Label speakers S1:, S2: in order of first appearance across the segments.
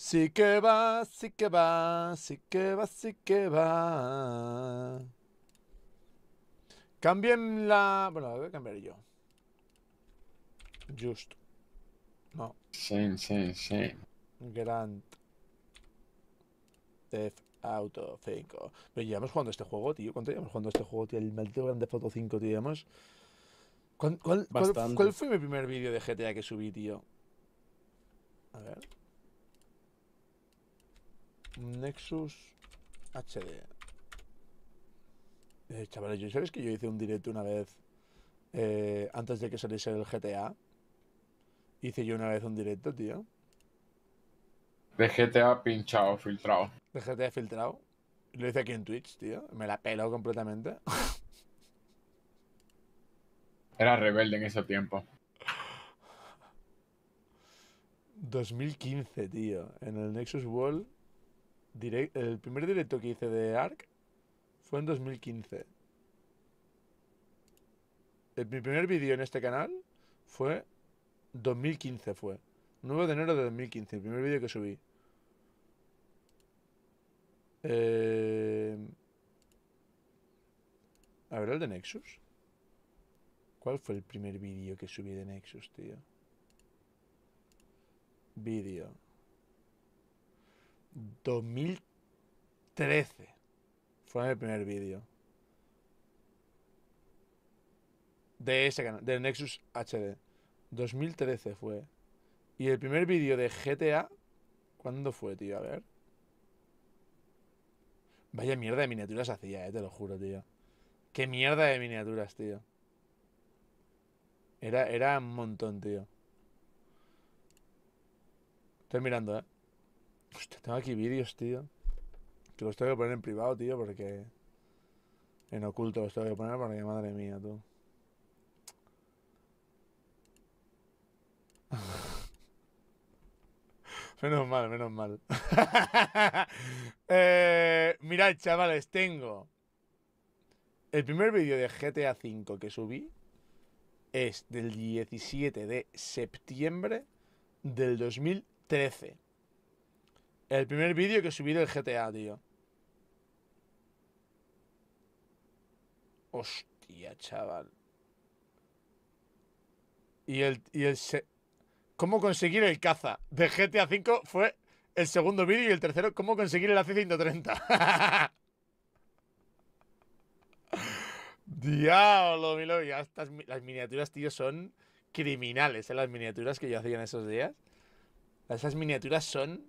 S1: Sí que va, sí que va, sí que va, sí que va. Cambien la... Bueno, la voy a cambiar yo. Just. No. Sí, sí, sí. Grand Theft Auto 5. Pero llevamos jugando este juego, tío. ¿Cuánto llevamos jugando este juego, tío? El maldito Grand Theft Auto 5, tío. Llevamos... cuál fue mi primer vídeo de GTA que subí, tío? A ver. Nexus HD. Eh, chavales, ¿sabes que yo hice un directo una vez eh, antes de que saliese el GTA? Hice yo una vez un directo, tío. De GTA pinchado, filtrado. De GTA filtrado. Lo hice aquí en Twitch, tío. Me la peló completamente. Era rebelde en ese tiempo. 2015, tío. En el Nexus World el primer directo que hice de ARC fue en 2015. mi primer vídeo en este canal fue 2015, fue. 9 de enero de 2015, el primer vídeo que subí. Em, a ver, el de Nexus. ¿Cuál fue el primer vídeo que subí de Nexus, tío? Vídeo. 2013. Fue el primer vídeo. De ese canal, del Nexus HD. 2013 fue. Y el primer vídeo de GTA, ¿cuándo fue, tío? A ver. Vaya mierda de miniaturas hacía, eh, te lo juro, tío. Qué mierda de miniaturas, tío. Era, era un montón, tío. Estoy mirando, eh. Hostia, tengo aquí vídeos, tío. Que los tengo que poner en privado, tío, porque. En oculto los tengo que poner porque madre mía, tú. menos mal, menos mal. Eh, mirad, chavales, tengo. El primer vídeo de GTA V que subí es del 17 de septiembre del 2013. El primer vídeo que subí del GTA, tío. Hostia, chaval. Y el, ¿Cómo conseguir el caza? De GTA V fue el segundo vídeo y el tercero, ¿cómo conseguir el AC-130? Diablo, mi ya las miniaturas, tío, son criminales, ¿eh? Las miniaturas que yo hacía en esos días. Esas miniaturas son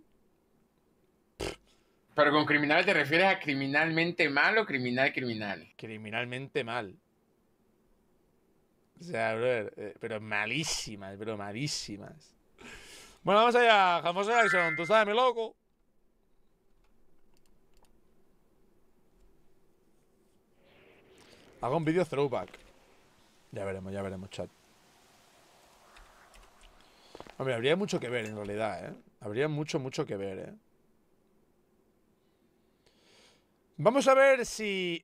S1: pero con criminal te refieres a criminalmente mal o criminal criminal. Criminalmente mal. O sea, bro, eh, pero malísimas, pero malísimas. Bueno, vamos allá, Jamos Jackson, tú sabes, mi loco. Hago un vídeo throwback. Ya veremos, ya veremos, chat. Hombre, habría mucho que ver en realidad, ¿eh? Habría mucho, mucho que ver, ¿eh? Vamos a ver si